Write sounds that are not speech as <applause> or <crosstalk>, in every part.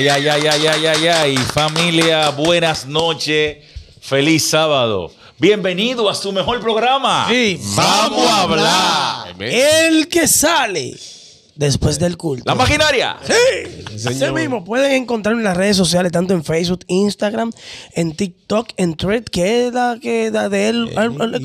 Ay, ay, ay, ay, ay, ay, ay. Familia, buenas noches. Feliz sábado. Bienvenido a su mejor programa. Sí, vamos a hablar. El que sale después del culto. La maquinaria. Sí. Así mismo, pueden encontrarme en las redes sociales, tanto en Facebook, Instagram, en TikTok, en Twitter. queda, es de él. Eh,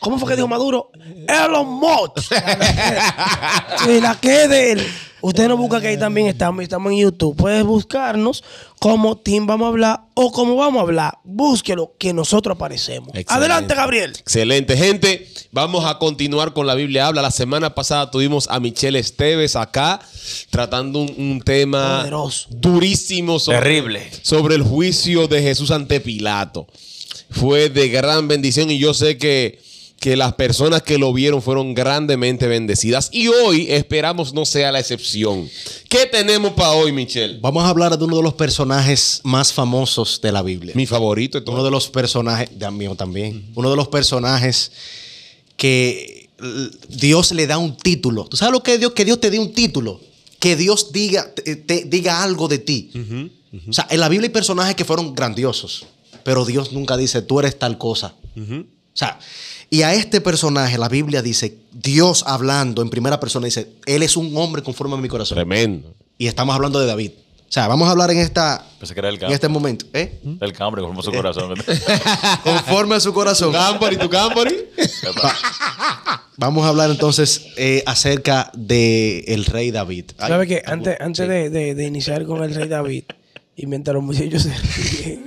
¿cómo, fue que dijo Maduro? Elon Musk. <laughs> Sí, la que de él. Usted nos busca que ahí también estamos, estamos en YouTube. Puedes buscarnos como Team Vamos a Hablar o como Vamos a Hablar. Búsquelo, que nosotros aparecemos. Adelante, Gabriel. Excelente, gente. Vamos a continuar con la Biblia Habla. La semana pasada tuvimos a Michelle Esteves acá tratando un, tema durísimo. Terrible. Sobre el juicio de Jesús ante Pilato. Fue de gran bendición y yo sé que que las personas que lo vieron fueron grandemente bendecidas y hoy esperamos no sea la excepción. ¿Qué tenemos para hoy, Michelle? Vamos a hablar de uno de los personajes más famosos de la Biblia. Mi favorito. es Uno de los personajes, de mío también, uno de los personajes que Dios le da un título. ¿Tú sabes lo que es Dios? Que Dios te dé un título. Que Dios diga, te, diga algo de ti. O sea, en la Biblia hay personajes que fueron grandiosos, pero Dios nunca dice, tú eres tal cosa. O sea, y a este personaje, la Biblia dice, Dios hablando en primera persona, dice, Él es un hombre conforme a mi corazón. Tremendo. Y estamos hablando de David. O sea, vamos a hablar en esta en este momento. ¿Eh? El cambre conforme a su corazón. <laughs> conforme a su corazón. tu <laughs> vamos a hablar entonces eh, acerca del rey David. ¿Sabes qué? Antes, antes de, iniciar con el rey David, inventaron mucho. Yo sé.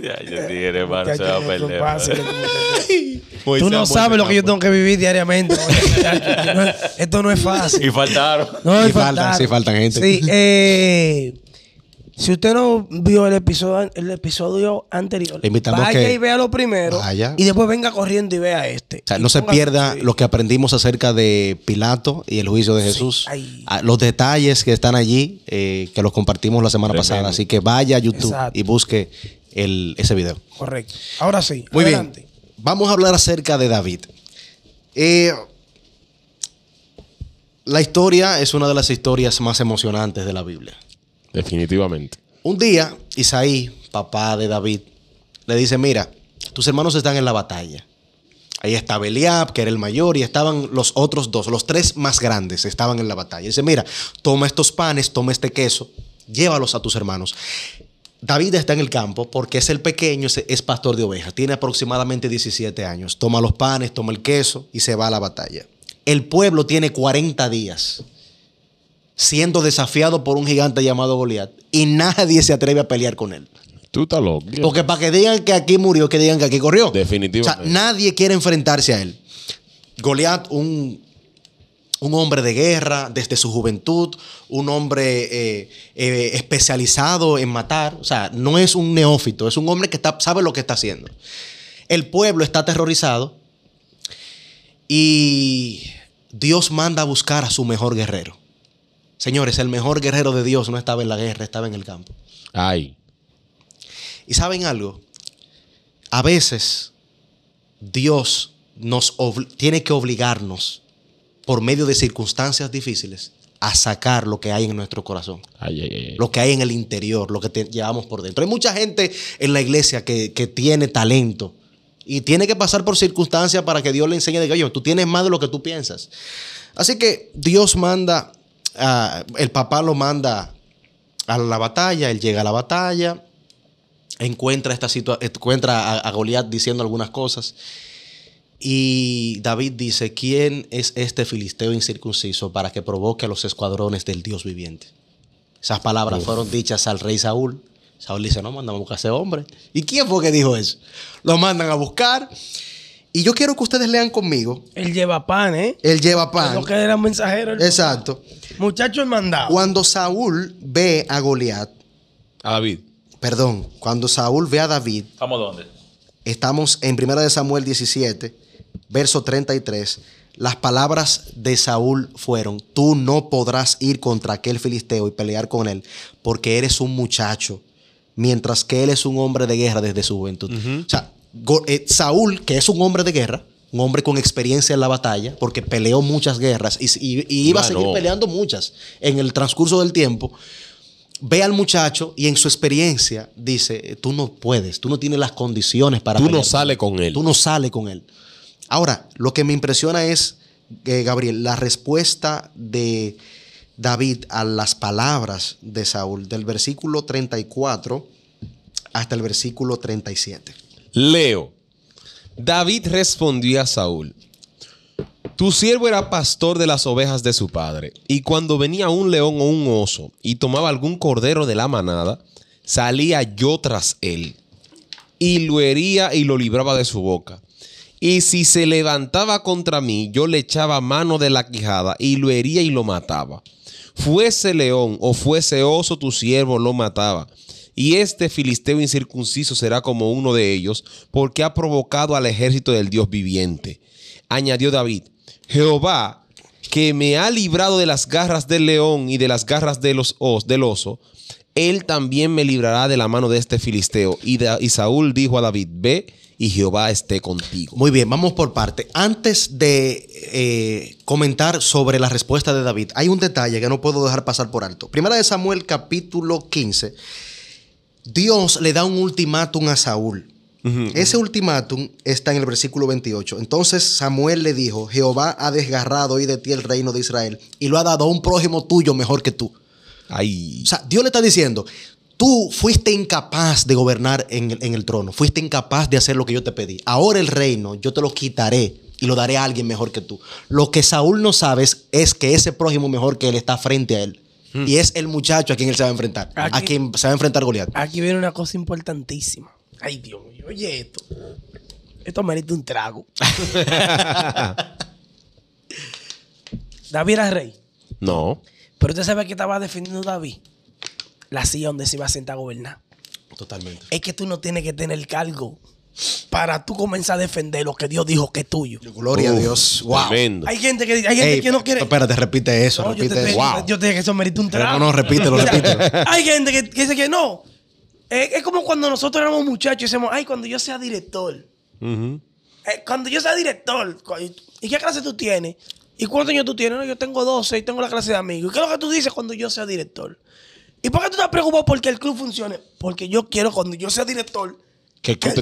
ya, yo dije, hermano, se va a perder. Tú no sabes lo que yo tengo que vivir diariamente. esto no es fácil. <laughs> Y faltaron. No, y, faltan, sí, faltan gente. Sí, eh, si usted no vio el episodio, el episodio anterior, Le vaya y vea lo primero y después venga corriendo y vea este. no se pierda lo que aprendimos acerca de Pilato y el juicio de Jesús. Ah, los detalles que están allí, eh, que los compartimos la semana pasada. Así que vaya a YouTube y busque ese video. Correcto. Ahora sí. Muy bien. Vamos a hablar acerca de David. Eh, la historia es una de las historias más emocionantes de la Biblia. Definitivamente. Un día, Isaí, papá de David, le dice: Mira, tus hermanos están en la batalla. Ahí estaba Eliab, que era el mayor, y estaban los otros dos, los tres más grandes, estaban en la batalla. dice: Mira, toma estos panes, toma este queso, llévalos a tus hermanos. David está en el campo porque es el pequeño, es, pastor de ovejas, tiene aproximadamente 17 años. Toma los panes, toma el queso y se va a la batalla. El pueblo tiene 40 días siendo desafiado por un gigante llamado Goliat y nadie se atreve a pelear con él. Tú estás Porque para que digan que aquí murió, que digan que aquí corrió. Definitivamente. O sea, nadie quiere enfrentarse a él. Goliat, un, hombre de guerra desde su juventud, un hombre eh, eh, especializado en matar. O sea, no es un neófito, es un hombre que está, sabe lo que está haciendo. El pueblo está aterrorizado y Dios manda a buscar a su mejor guerrero. Señores, el mejor guerrero de Dios no estaba en la guerra, estaba en el campo. Ay. Y saben algo, a veces Dios nos tiene que obligarnos por medio de circunstancias difíciles a sacar lo que hay en nuestro corazón, ay, ay, lo que hay en el interior, lo que llevamos por dentro. Hay mucha gente en la iglesia que, tiene talento, y tiene que pasar por circunstancias para que Dios le enseñe de gallo. tú tienes más de lo que tú piensas. Así que Dios manda Ah, el papá lo manda a la batalla, él llega a la batalla, encuentra, esta encuentra a, Goliath Goliat diciendo algunas cosas. Y David dice, ¿quién es este filisteo incircunciso para que provoque a los escuadrones del Dios viviente? Esas palabras fueron dichas al rey Saúl. Saúl dice, no, mandamos a buscar a ese hombre. ¿Y quién fue que dijo eso? Lo mandan a buscar. Y yo quiero que ustedes lean conmigo. Él lleva pan, ¿eh? Él lleva pan. Lo que era mensajero. Exacto. Muchacho el mandado. Cuando Saúl ve a Goliat. A David. Perdón, cuando Saúl ve a David. ¿Estamos dónde? Estamos en 1 Samuel 17, verso 33. Las palabras de Saúl fueron, tú no podrás ir contra aquel filisteo y pelear con él, porque eres un muchacho, mientras que él es un hombre de guerra desde su juventud. O sea, eh, Saúl, que es un hombre de guerra, un hombre con experiencia en la batalla, porque peleó muchas guerras y, iba a seguir peleando muchas en el transcurso del tiempo, ve al muchacho y en su experiencia dice, eh, tú no puedes, tú no tienes las condiciones para... Tú no sales con él. Tú no sales con él. Ahora, lo que me impresiona es, que eh, Gabriel, la respuesta de David a las palabras de Saúl, del versículo 34 hasta el versículo 37. Leo. David respondió a Saúl, tu siervo era pastor de las ovejas de su padre, y cuando venía un león o un oso y tomaba algún cordero de la manada, salía yo tras él, y lo hería y lo libraba de su boca. Y si se levantaba contra mí, yo le echaba mano de la quijada y lo hería y lo mataba. Fuese león o fuese oso, tu siervo lo mataba y este filisteo incircunciso será como uno de ellos, porque ha provocado al ejército del Dios viviente. Añadió David, Jehová, que me ha librado de las garras del león y de las garras de los os, del oso, él también me librará de la mano de este filisteo. Y, Saúl dijo a David, ve y Jehová esté contigo. Muy bien, vamos por parte. Antes de eh, comentar sobre la respuesta de David, hay un detalle que no puedo dejar pasar por alto. Primera de Samuel capítulo 15 Dios le da un ultimátum a Saúl. Ese ultimátum está en el versículo 28. Entonces Samuel le dijo, Jehová ha desgarrado hoy de ti el reino de Israel y lo ha dado a un prójimo tuyo mejor que tú. Ay. O sea, Dios le está diciendo, tú fuiste incapaz de gobernar en el, trono, fuiste incapaz de hacer lo que yo te pedí. Ahora el reino yo te lo quitaré y lo daré a alguien mejor que tú. Lo que Saúl no sabe es que ese prójimo mejor que él está frente a él. Y es el muchacho a quien él se va a enfrentar. a quien se va a enfrentar Goliat. Aquí viene una cosa importantísima. Ay, Dios mío, oye esto. Esto merece un trago. <laughs> David era rey. No. Pero usted sabe que estaba defendiendo David. La silla donde se iba a sentar a gobernar. Totalmente. Es que tú no tienes que tener el cargo para tú comenzar a defender lo que Dios dijo que es tuyo. Gloria a Dios. Wow. Hay gente que, hay que no quiere. Espérate, repite eso. repite yo te, eso. Yo te dije que eso merece un trabajo. No, no, repítelo, <laughs> repítelo. hay gente que, dice que no. Es, como cuando nosotros éramos muchachos y decíamos, ay, cuando yo sea director. Eh, cuando yo sea director. ¿Y qué clase tú tienes? ¿Y cuántos años tú tienes? No, yo tengo 12 y tengo la clase de amigos. ¿Y qué es lo que tú dices cuando yo sea director? ¿Y por qué tú estás preocupado porque el club funcione? Porque yo quiero, cuando yo sea director que te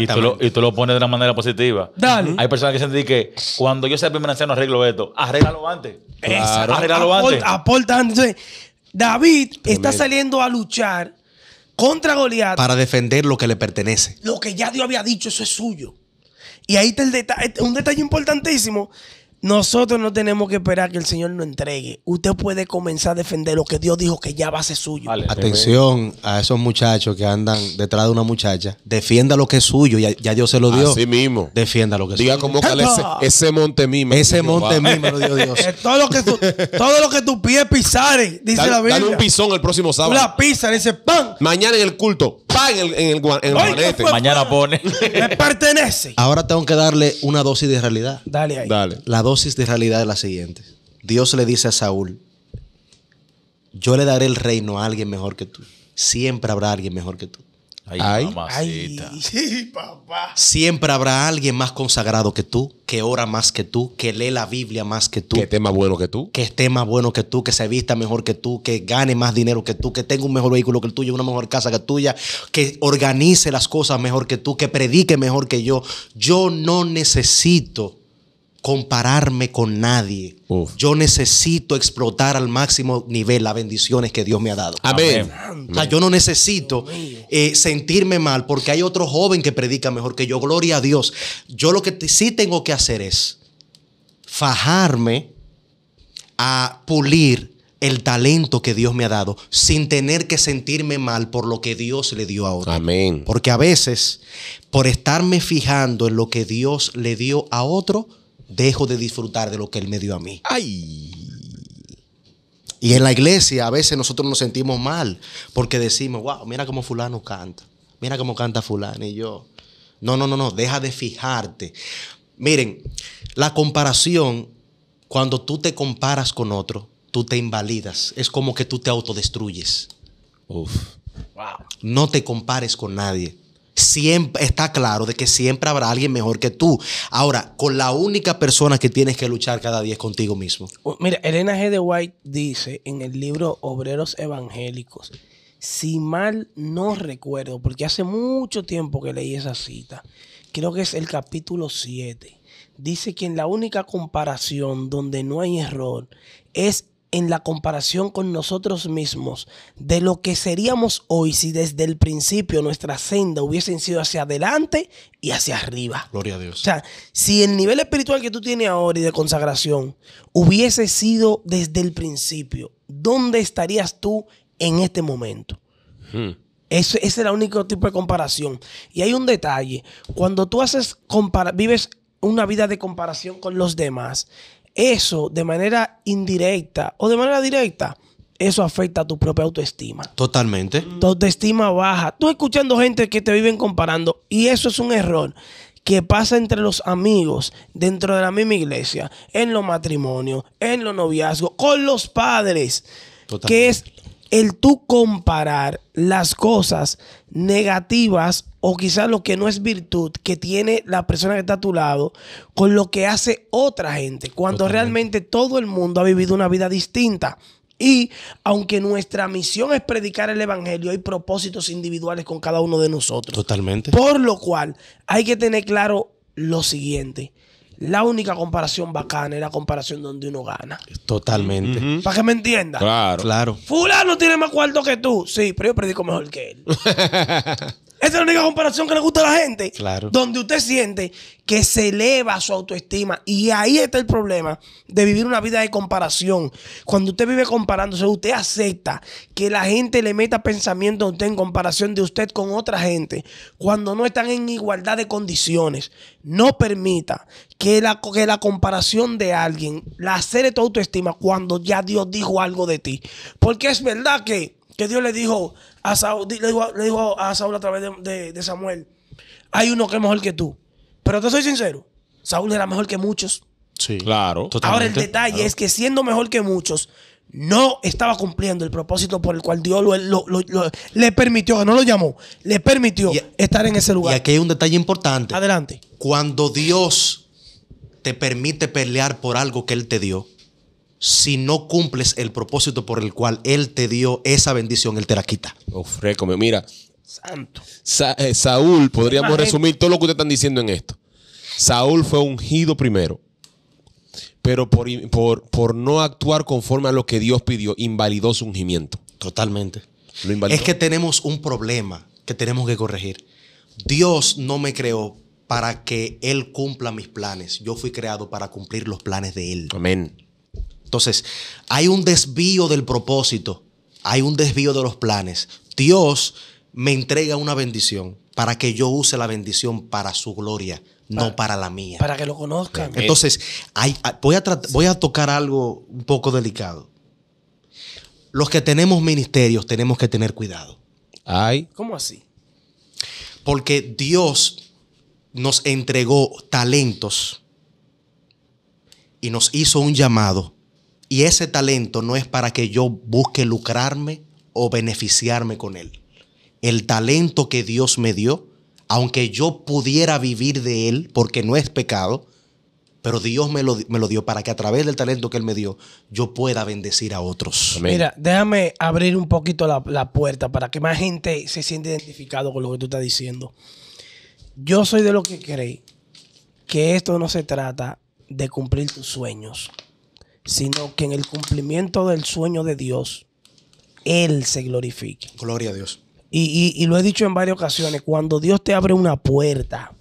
Y tú, lo, y tú lo pones de una manera positiva. Dale. Hay personas que se dicen que cuando yo sea el primer anciano arreglo esto. Arréglalo antes. Claro. antes. Aporta antes. David está saliendo a luchar contra Goliat. Para defender lo que le pertenece. Lo que ya Dios había dicho, eso es suyo. Y ahí está el detalle, un detalle importantísimo nosotros no tenemos que esperar que el Señor nos entregue. Usted puede comenzar a defender lo que Dios dijo que ya va a ser suyo. Atención a esos muchachos que andan detrás de una muchacha. Defienda lo que es suyo. Ya, ya Dios se lo dio. Así mismo. Defienda lo que es suyo. Diga como que <laughs> ese, ese, monte mismo. Ese monte mismo lo dio <laughs> Dios. Eh, todo, lo que tu, todo lo que tus pies pisaren, dice la Biblia. Dale un pisón el próximo sábado. La pisan, dice pan. Mañana en el culto. Pan en el, en pues, Mañana pues, pone. Me pertenece. Ahora tengo que darle una dosis de realidad. Dale ahí. Dale dosis de realidad es la siguiente. Dios le dice a Saúl, yo le daré el reino a alguien mejor que tú. Siempre habrá alguien mejor que tú. Ay, ay, ay, <laughs> papá. Siempre habrá alguien más consagrado que tú, que ora más que tú, que lee la Biblia más que tú. Que esté más bueno que tú. Que esté más bueno que tú, que se vista mejor que tú, que gane más dinero que tú, que tenga un mejor vehículo que el tuyo, una mejor casa que la tuya, que organice las cosas mejor que tú, que predique mejor que yo. Yo no necesito compararme con nadie. Yo necesito explotar al máximo nivel las bendiciones que Dios me ha dado. Amén. O sea, yo no necesito eh, sentirme mal porque hay otro joven que predica mejor que yo. Gloria a Dios. Yo lo que sí tengo que hacer es fajarme a pulir el talento que Dios me ha dado sin tener que sentirme mal por lo que Dios le dio a otro. Amén. Porque a veces, por estarme fijando en lo que Dios le dio a otro, dejo de disfrutar de lo que Él me dio a mí. ¡Ay! Y en la iglesia a veces nosotros nos sentimos mal porque decimos, wow, mira cómo fulano canta, mira cómo canta fulano y yo. No, no, no, no, deja de fijarte. Miren, la comparación, cuando tú te comparas con otro, tú te invalidas. Es como que tú te autodestruyes. Uf. Wow. No te compares con nadie siempre está claro de que siempre habrá alguien mejor que tú. Ahora, con la única persona que tienes que luchar cada día es contigo mismo. Mira, Elena G. de White dice en el libro Obreros Evangélicos, si mal no recuerdo, porque hace mucho tiempo que leí esa cita, creo que es el capítulo 7. Dice que en la única comparación donde no hay error es en la comparación con nosotros mismos de lo que seríamos hoy si desde el principio nuestra senda hubiesen sido hacia adelante y hacia arriba. Gloria a Dios. O sea, si el nivel espiritual que tú tienes ahora y de consagración hubiese sido desde el principio, ¿dónde estarías tú en este momento? Hmm. Ese, es el único tipo de comparación. Y hay un detalle. Cuando tú haces vives una vida de comparación con los demás, eso de manera indirecta o de manera directa, eso afecta a tu propia autoestima. Totalmente. Tu autoestima baja. Tú escuchando gente que te viven comparando y eso es un error que pasa entre los amigos dentro de la misma iglesia, en los matrimonios, en los noviazgos, con los padres, Totalmente el tú comparar las cosas negativas o quizás lo que no es virtud que tiene la persona que está a tu lado con lo que hace otra gente, cuando realmente todo el mundo ha vivido una vida distinta. Y aunque nuestra misión es predicar el Evangelio, hay propósitos individuales con cada uno de nosotros. Totalmente. Por lo cual hay que tener claro lo siguiente la única comparación bacana es la comparación donde uno gana. Totalmente. Para que me entienda. Claro. claro. Fulano tiene más cuarto que tú. Sí, pero yo predico mejor que él. <laughs> Esa es la única comparación que le gusta a la gente. Claro. Donde usted siente que se eleva su autoestima. Y ahí está el problema de vivir una vida de comparación. Cuando usted vive comparándose, usted acepta que la gente le meta pensamiento a usted en comparación de usted con otra gente. Cuando no están en igualdad de condiciones. No permita que la, que la comparación de alguien la acere tu autoestima cuando ya Dios dijo algo de ti. Porque es verdad que que Dios le dijo a Saúl, le dijo, a Saúl a través de, Samuel, hay uno que es mejor que tú. Pero te soy sincero, Saúl era mejor que muchos. Sí, claro. Ahora el detalle es que siendo mejor que muchos, no estaba cumpliendo el propósito por el cual Dios le permitió, no lo llamó, le permitió estar en ese lugar. Y aquí hay un detalle importante. Adelante. Cuando Dios te permite pelear por algo que Él te dio, si no cumples el propósito por el cual Él te dio esa bendición, Él te la quita. Ofreco, oh, mira. Santo. Eh, Saúl, podríamos resumir todo lo que ustedes están diciendo en esto. Saúl fue ungido primero, pero por, por no actuar conforme a lo que Dios pidió, invalidó su ungimiento. Totalmente. ¿Lo invalidó? Es que tenemos un problema que tenemos que corregir. Dios no me creó para que Él cumpla mis planes. Yo fui creado para cumplir los planes de Él. Amén. Entonces, hay un desvío del propósito, hay un desvío de los planes. Dios me entrega una bendición para que yo use la bendición para su gloria, no para la mía. Para que lo conozcan. Entonces, ah, voy, a voy a tocar algo un poco delicado. Los que tenemos ministerios tenemos que tener cuidado. ¿Cómo así? Porque Dios nos entregó talentos y nos hizo un llamado y ese talento no es para que yo busque lucrarme o beneficiarme con él. El talento que Dios me dio, aunque yo pudiera vivir de él, porque no es pecado, pero Dios me lo, dio para que a través del talento que él me dio, yo pueda bendecir a otros. Mira, déjame abrir un poquito la, puerta para que más gente se sienta identificado con lo que tú estás diciendo. Yo soy de los que creen que esto no se trata de cumplir tus sueños sino que en el cumplimiento del sueño de Dios, Él se glorifique. Gloria a Dios. Y, lo he dicho en varias ocasiones, cuando Dios te abre una puerta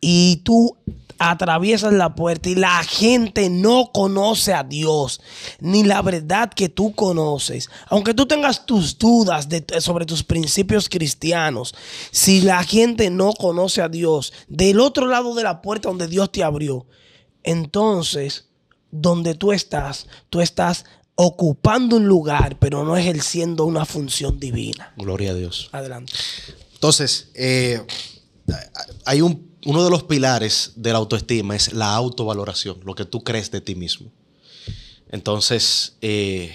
y tú atraviesas la puerta y la gente no conoce a Dios, ni la verdad que tú conoces, aunque tú tengas tus dudas sobre tus principios cristianos, si la gente no conoce a Dios del otro lado de la puerta donde Dios te abrió, entonces donde tú estás, tú estás ocupando un lugar, pero no ejerciendo una función divina. Gloria a Dios. Adelante. Entonces, eh, hay un, uno de los pilares de la autoestima es la autovaloración, lo que tú crees de ti mismo. Entonces, eh,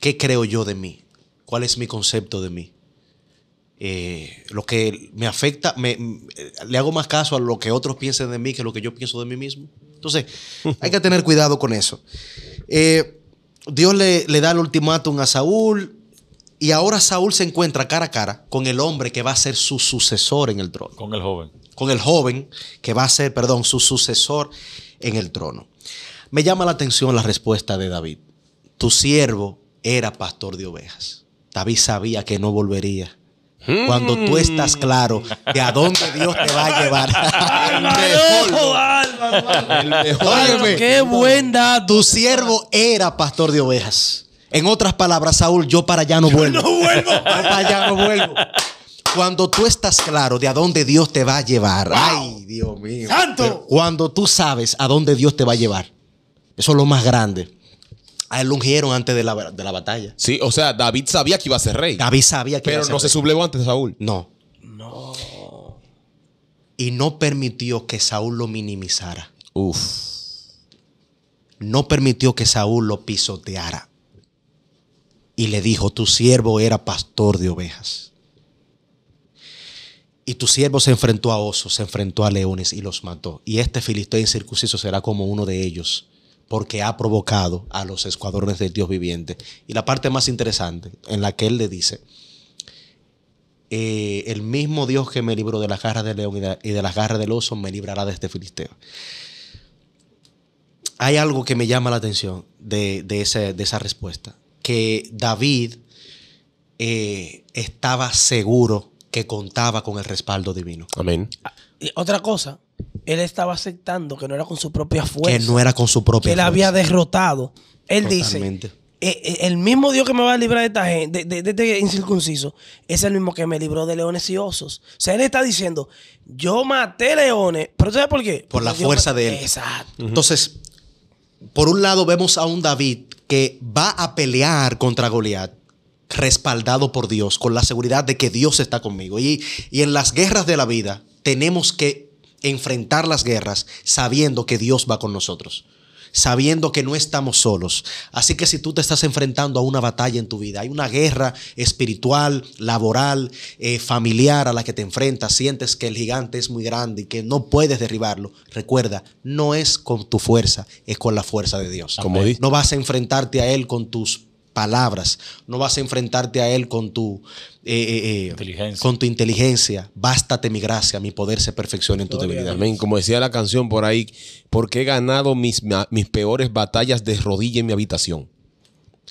¿qué creo yo de mí? ¿Cuál es mi concepto de mí? Eh, lo que me afecta, me, le hago más caso a lo que otros piensen de mí que lo que yo pienso de mí mismo. Entonces, hay que tener cuidado con eso. Eh, Dios le, le da el ultimátum a Saúl y ahora Saúl se encuentra cara a cara con el hombre que va a ser su sucesor en el trono. Con el joven. Con el joven que va a ser, perdón, su sucesor en el trono. Me llama la atención la respuesta de David. Tu siervo era pastor de ovejas. David sabía que no volvería cuando tú estás mm. claro de a dónde Dios te va a llevar. qué buena! Tu siervo era pastor de ovejas. En otras palabras, Saúl, yo para allá no vuelvo. no vuelvo. <laughs> para allá no vuelvo. Cuando tú estás claro de a dónde Dios te va a llevar. Ay, Dios mío. Santo. cuando tú sabes a dónde Dios te va a llevar. Eso es lo más grande. A él ungieron antes de la, batalla. Sí, o sea, David sabía que iba a ser rey. David sabía que iba a ser Pero no se sublevó antes de Saúl. No. No. Y no permitió que Saúl lo minimizara. Uf. No permitió que Saúl lo pisoteara. Y le dijo, tu siervo era pastor de ovejas. Y tu siervo se enfrentó a osos, se enfrentó a leones y los mató. Y este filisteo incircunciso será como uno de ellos porque ha provocado a los escuadrones del Dios viviente. Y la parte más interesante en la que él le dice, eh, el mismo Dios que me libró de las garras del león y de, las garras del oso me librará de este filisteo. Hay algo que me llama la atención de, esa respuesta, que David eh, estaba seguro que contaba con el respaldo divino. Amén. otra cosa, él estaba aceptando que no era con su propia fuerza. Que no era con su propia fuerza. él había derrotado. Él dice, eh, eh, el mismo Dios que me va a librar de esta gente, de, este incircunciso, es el mismo que me libró de leones y osos. O sea, él está diciendo, yo maté leones, pero ¿sabes por qué? Por la fuerza de él. Exacto. Entonces, por un lado vemos a un David que va a pelear contra Goliat respaldado por Dios, con la seguridad de que Dios está conmigo. Y, y en las guerras de la vida tenemos que enfrentar las guerras sabiendo que Dios va con nosotros, sabiendo que no estamos solos. Así que si tú te estás enfrentando a una batalla en tu vida, hay una guerra espiritual, laboral, eh, familiar a la que te enfrentas, sientes que el gigante es muy grande y que no puedes derribarlo, recuerda, no es con tu fuerza, es con la fuerza de Dios. Como no vas a enfrentarte a él con tus palabras, no vas a enfrentarte a Él con tu, eh, eh, eh, inteligencia. Con tu inteligencia. Bástate mi gracia, mi poder se perfecciona en tu debilidad. Amén. Como decía la canción por ahí, porque he ganado mis, peores batallas de rodilla en mi habitación.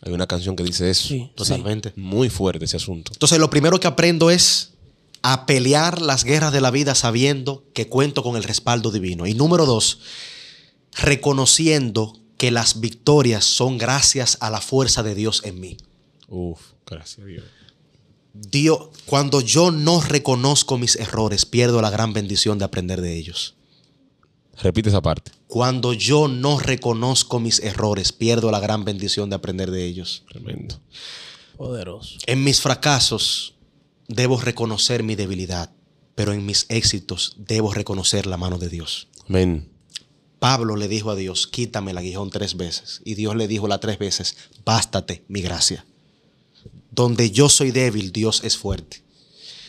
Hay una canción que dice eso. Totalmente. Muy fuerte ese asunto. Entonces, lo primero que aprendo es a pelear las guerras de la vida sabiendo que cuento con el respaldo divino. Y número dos, reconociendo que las victorias son gracias a la fuerza de Dios en mí. Uf, gracias a Dios. Dios, cuando yo no reconozco mis errores, pierdo la gran bendición de aprender de ellos. Repite esa parte. Cuando yo no reconozco mis errores, pierdo la gran bendición de aprender de ellos. Tremendo. Poderoso. En mis fracasos debo reconocer mi debilidad, pero en mis éxitos debo reconocer la mano de Dios. Amén. Pablo le dijo a Dios, quítame el aguijón tres veces. Y Dios le dijo las tres veces, bástate mi gracia. Donde yo soy débil, Dios es fuerte.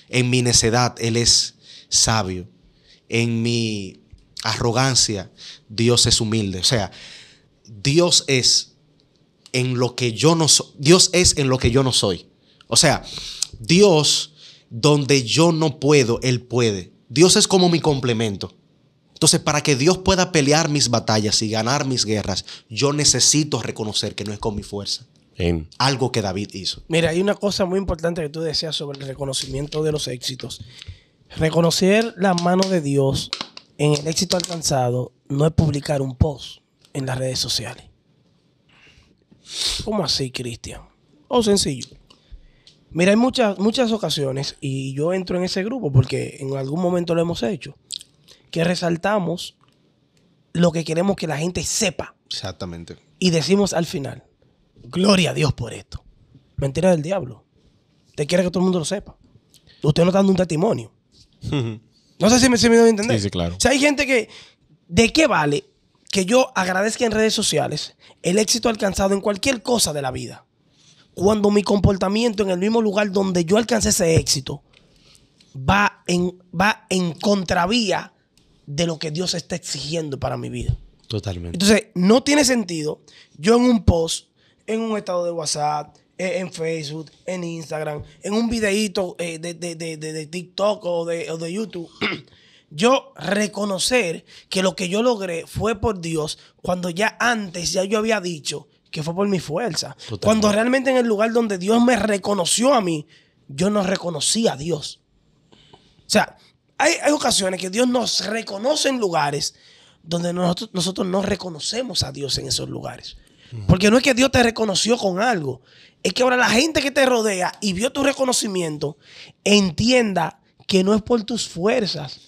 En mi necedad, Él es sabio. En mi arrogancia, Dios es humilde. O sea, Dios es en lo que yo no soy. Dios es en lo que yo no soy. O sea, Dios donde yo no puedo, Él puede. Dios es como mi complemento. Entonces, para que Dios pueda pelear mis batallas y ganar mis guerras, yo necesito reconocer que no es con mi fuerza. Algo que David hizo. Mira, hay una cosa muy importante que tú decías sobre el reconocimiento de los éxitos. Reconocer la mano de Dios en el éxito alcanzado no es publicar un post en las redes sociales. ¿Cómo así, Cristian? O oh, sencillo. Mira, hay muchas, muchas ocasiones, y yo entro en ese grupo porque en algún momento lo hemos hecho que resaltamos lo que queremos que la gente sepa. Exactamente. Y decimos al final, gloria a Dios por esto. Mentira del diablo. Te quiere que todo el mundo lo sepa. Usted no está dando un testimonio. <laughs> no sé si me, si entender. Sí, sí, claro. O sea, hay gente que, ¿de qué vale que yo agradezca en redes sociales el éxito alcanzado en cualquier cosa de la vida? Cuando mi comportamiento en el mismo lugar donde yo alcancé ese éxito va en, va en contravía de lo que Dios está exigiendo para mi vida. Totalmente. Entonces, no tiene sentido yo en un post, en un estado de WhatsApp, en Facebook, en Instagram, en un videíto eh, de, de, TikTok o de, YouTube. <clears throat> yo reconocer que lo que yo logré fue por Dios cuando ya antes ya yo había dicho que fue por mi fuerza. Cuando realmente en el lugar donde Dios me reconoció a mí, yo no reconocí a Dios. O sea, hay, ocasiones que Dios nos reconoce en lugares donde nosotros, nosotros no reconocemos a Dios en esos lugares. Porque no es que Dios te reconoció con algo, es que ahora la gente que te rodea y vio tu reconocimiento entienda que no es por tus fuerzas.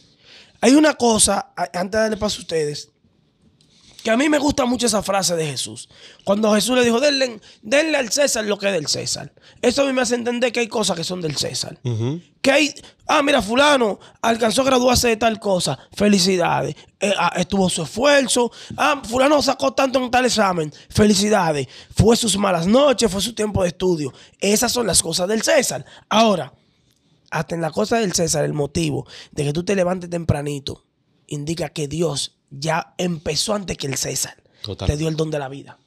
Hay una cosa, antes de darle paso a ustedes, a mí me gusta mucho esa frase de Jesús. Cuando Jesús le dijo, denle, denle al César lo que es del César. Eso a mí me hace entender que hay cosas que son del César. Que hay, ah, mira, fulano alcanzó a graduarse de tal cosa. Felicidades. Eh, ah, estuvo su esfuerzo. Ah, fulano sacó tanto en tal examen. Felicidades. Fue sus malas noches, fue su tiempo de estudio. Esas son las cosas del César. Ahora, hasta en la cosa del César, el motivo de que tú te levantes tempranito indica que Dios ya empezó antes que el César. Te dio el don de la vida.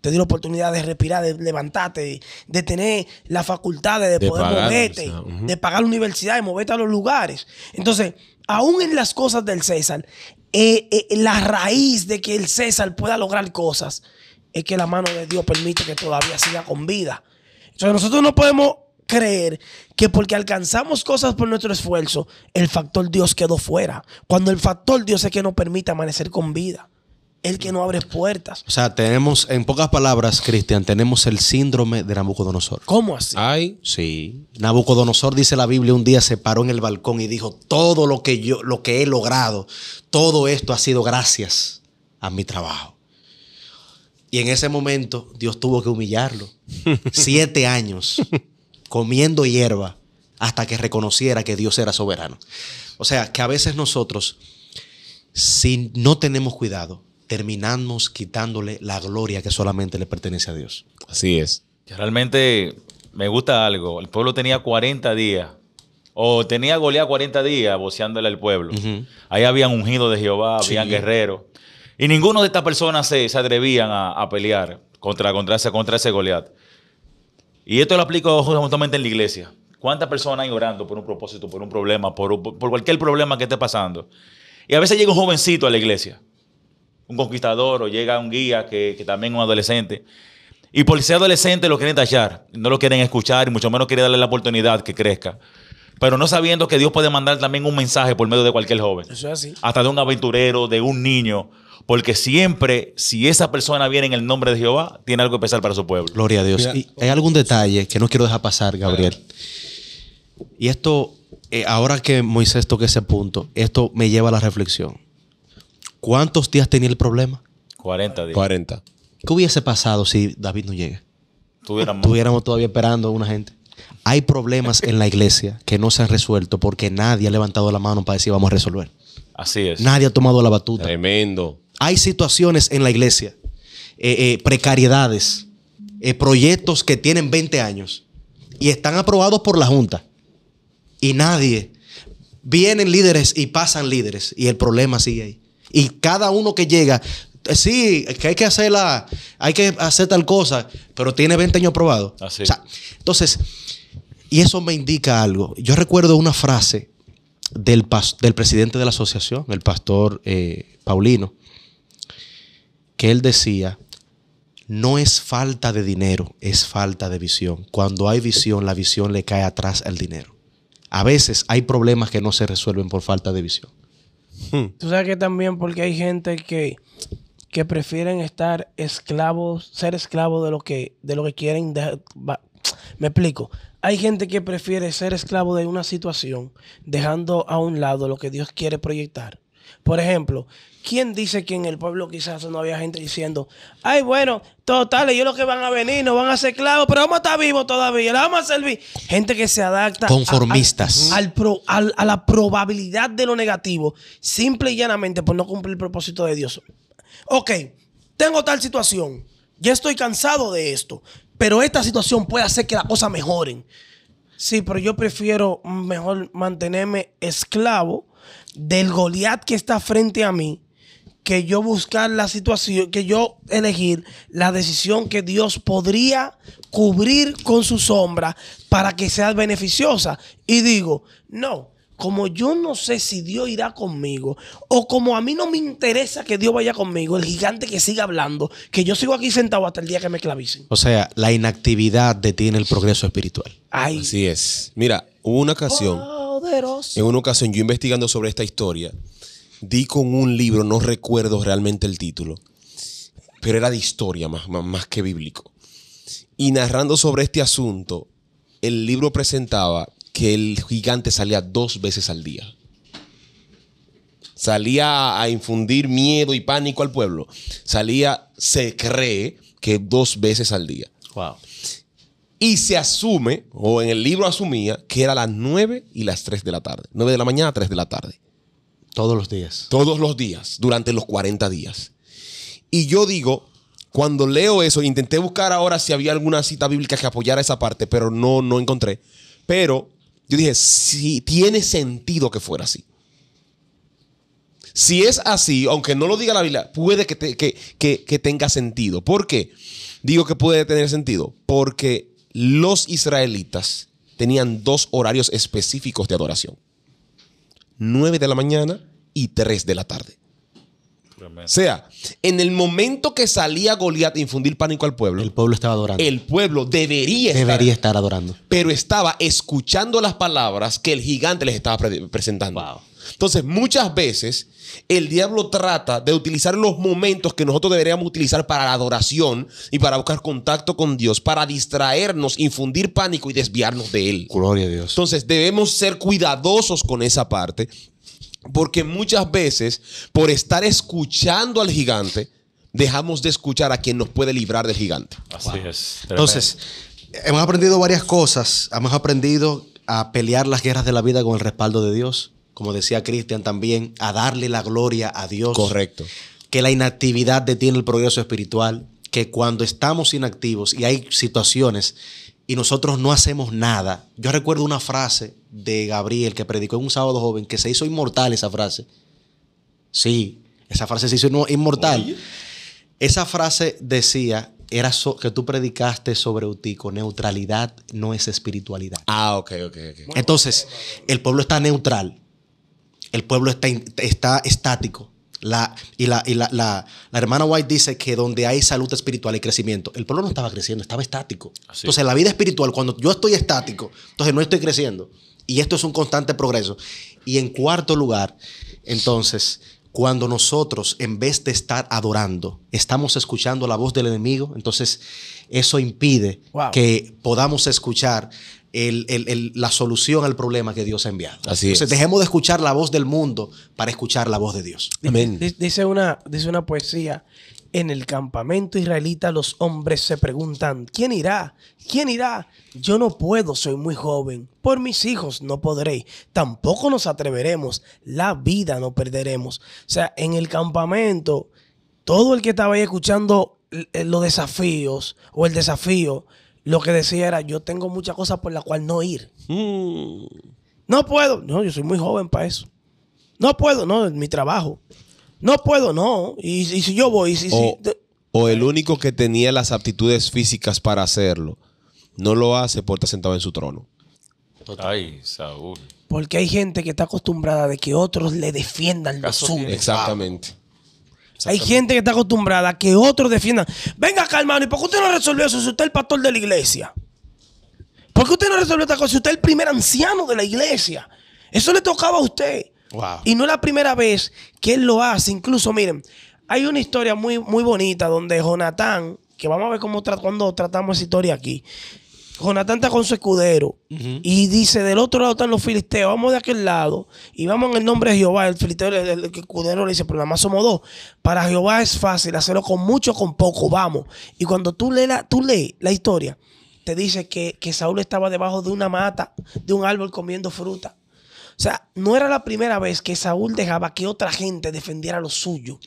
Te dio la oportunidad de respirar, de levantarte, de, tener la facultad de, poder moverte, de pagar la universidad, de moverte a los lugares. Entonces, aún en las cosas del César, eh, eh, la raíz de que el César pueda lograr cosas es que la mano de Dios permite que todavía siga con vida. Entonces, nosotros no podemos creer que porque alcanzamos cosas por nuestro esfuerzo, el factor Dios quedó fuera. Cuando el factor Dios es que nos permite amanecer con vida. El que no abre puertas. O sea, tenemos, en pocas palabras, Cristian, tenemos el síndrome de Nabucodonosor. ¿Cómo así? Ay, sí. Nabucodonosor, dice la Biblia, un día se paró en el balcón y dijo: Todo lo que yo, lo que he logrado, todo esto ha sido gracias a mi trabajo. Y en ese momento, Dios tuvo que humillarlo. <laughs> Siete años comiendo hierba hasta que reconociera que Dios era soberano. O sea, que a veces nosotros, si no tenemos cuidado, terminamos quitándole la gloria que solamente le pertenece a Dios. Así es. Realmente me gusta algo. El pueblo tenía 40 días. O tenía Goliat 40 días boceándole al pueblo. Ahí habían ungido de Jehová, habían guerreros. Y ninguno de estas personas se, atrevían a, pelear contra, contra, ese, contra ese Goliat. Y esto lo aplico justamente en la iglesia. ¿Cuántas personas hay orando por un propósito, por un problema, por, cualquier problema que esté pasando? Y a veces llega un jovencito a la iglesia, un conquistador, o llega un guía que, que también es un adolescente. Y por ser adolescente lo quieren tachar, no lo quieren escuchar y mucho menos quieren darle la oportunidad que crezca. Pero no sabiendo que Dios puede mandar también un mensaje por medio de cualquier joven. Eso es así. Hasta de un aventurero, de un niño. Porque siempre, si esa persona viene en el nombre de Jehová, tiene algo especial para su pueblo. Gloria a Dios. hay algún detalle que no quiero dejar pasar, Gabriel. Y esto, eh, ahora que Moisés toque ese punto, esto me lleva a la reflexión. ¿Cuántos días tenía el problema? 40 días. 40. ¿Qué hubiese pasado si David no llega? Tuviéramos. todavía esperando a una gente. Hay problemas en la iglesia que no se han resuelto porque nadie ha levantado la mano para decir vamos a resolver. Así es. Nadie ha tomado la batuta. Tremendo. Hay situaciones en la iglesia, eh, eh, precariedades, eh, proyectos que tienen 20 años y están aprobados por la Junta. Y nadie. Vienen líderes y pasan líderes y el problema sigue ahí. Y cada uno que llega, sí, que hay que hacer hay que hacer tal cosa, pero tiene 20 años aprobado. entonces, y eso me indica algo. Yo recuerdo una frase del, del presidente de la asociación, el pastor Paulino, que él decía, no es falta de dinero, es falta de visión. Cuando hay visión, la visión le cae atrás al dinero. A veces hay problemas que no se resuelven por falta de visión. Hmm. Tú sabes que también porque hay gente que, que prefieren estar esclavos, ser esclavos de lo que, de lo que quieren. me explico. Hay gente que prefiere ser esclavo de una situación, dejando a un lado lo que Dios quiere proyectar. Por ejemplo, ¿Quién dice que en el pueblo quizás no había gente diciendo, ay, bueno, total, ellos lo que van a venir no van a ser clavos, pero vamos a estar vivos todavía, la vamos a servir? Gente que se adapta. Conformistas. A, al la probabilidad de lo negativo, simple y llanamente por no cumplir el propósito de Dios. Ok, tengo tal situación, ya estoy cansado de esto, pero esta situación puede hacer que las cosas mejoren. Sí, pero yo prefiero mejor mantenerme esclavo del Goliat que está frente a mí que yo buscar la situación, que yo elegir la decisión que Dios podría cubrir con su sombra para que sea beneficiosa. Y digo, no, como yo no sé si Dios irá conmigo, o como a mí no me interesa que Dios vaya conmigo, el gigante que siga hablando, que yo sigo aquí sentado hasta el día que me clavicen. O sea, la inactividad detiene el progreso espiritual. Ay. Así es. Mira, hubo una ocasión. En una ocasión, yo investigando sobre esta historia, di con un libro, no recuerdo realmente el título, pero era de historia más, más, que bíblico. Y narrando sobre este asunto, el libro presentaba que el gigante salía dos veces al día. Salía a infundir miedo y pánico al pueblo. Salía, se cree que dos veces al día. Wow. Y se asume, o en el libro asumía, que era las 9 y las 3 de la tarde. Nueve de la mañana, 3 de la tarde. Todos los días. Todos los días, durante los 40 días. Y yo digo, cuando leo eso, intenté buscar ahora si había alguna cita bíblica que apoyara esa parte, pero no, no encontré. Pero yo dije, si tiene sentido que fuera así. Si es así, aunque no lo diga la Biblia, puede que, que tenga sentido. ¿Por qué? Digo que puede tener sentido. Porque los israelitas tenían dos horarios específicos de adoración. 9 de la mañana y 3 de la tarde. O sea, en el momento que salía Goliat a infundir pánico al pueblo, el pueblo estaba adorando. El pueblo debería, estar, adorando. Pero estaba escuchando las palabras que el gigante les estaba presentando. Entonces, muchas veces el diablo trata de utilizar los momentos que nosotros deberíamos utilizar para la adoración y para buscar contacto con Dios, para distraernos, infundir pánico y desviarnos de Él. Gloria a Dios. Entonces, debemos ser cuidadosos con esa parte, porque muchas veces, por estar escuchando al gigante, dejamos de escuchar a quien nos puede librar del gigante. Así es. Entonces, hemos aprendido varias cosas. Hemos aprendido a pelear las guerras de la vida con el respaldo de Dios como decía Cristian también, a darle la gloria a Dios. Correcto. Que la inactividad detiene el progreso espiritual, que cuando estamos inactivos y hay situaciones y nosotros no hacemos nada. Yo recuerdo una frase de Gabriel que predicó en un sábado joven que se hizo inmortal esa frase. Sí, esa frase se hizo inmortal. Esa frase decía, era que tú predicaste sobre Utico, neutralidad no es espiritualidad. Ah, ok, ok, ok. Entonces, el pueblo está neutral el pueblo está, está estático. La, y la, hermana White dice que donde hay salud espiritual y crecimiento, el pueblo no estaba creciendo, estaba estático. Entonces, la vida espiritual, cuando yo estoy estático, entonces no estoy creciendo. Y esto es un constante progreso. Y en cuarto lugar, entonces, cuando nosotros, en vez de estar adorando, estamos escuchando la voz del enemigo, entonces eso impide que podamos escuchar la solución al problema que Dios ha enviado. Así dejemos de escuchar la voz del mundo para escuchar la voz de Dios. Amén. Dice una, dice una poesía. En el campamento israelita los hombres se preguntan, ¿quién irá? ¿Quién irá? Yo no puedo, soy muy joven. Por mis hijos no podré. Tampoco nos atreveremos. La vida no perderemos. O sea, en el campamento, todo el que estaba ahí escuchando eh, los desafíos o el desafío lo que decía era, yo tengo muchas cosas por las cuales no ir. Mm. No puedo. No, yo soy muy joven para eso. No puedo, no, es mi trabajo. No puedo, no. Y, si yo voy, si, o, o el único que tenía las aptitudes físicas para hacerlo, no lo hace porque está sentado en su trono. Ay, Saúl. Porque hay gente que está acostumbrada de que otros le defiendan los suyo. Exactamente. Hay gente que está acostumbrada a que otros defiendan. Venga acá, hermano, ¿y por qué usted no resolvió eso si usted es el pastor de la iglesia? ¿Por qué usted no resolvió esta cosa si usted es el primer anciano de la iglesia? Eso le tocaba a usted. Y no es la primera vez que él lo hace. Incluso, miren, hay una historia muy, muy bonita donde Jonatán, que vamos a ver cómo cuando tratamos esa historia aquí. Jonathan está con su escudero y dice, del otro lado están los filisteos, vamos de aquel lado y vamos en el nombre de Jehová. El filisteo, el, escudero le dice, pero nada más somos dos. Para Jehová es fácil hacerlo con mucho con poco, vamos. Y cuando tú lees la, tú la historia, te dice que, que Saúl estaba debajo de una mata, de un árbol comiendo fruta. O sea, no era la primera vez que Saúl dejaba que otra gente defendiera lo suyo.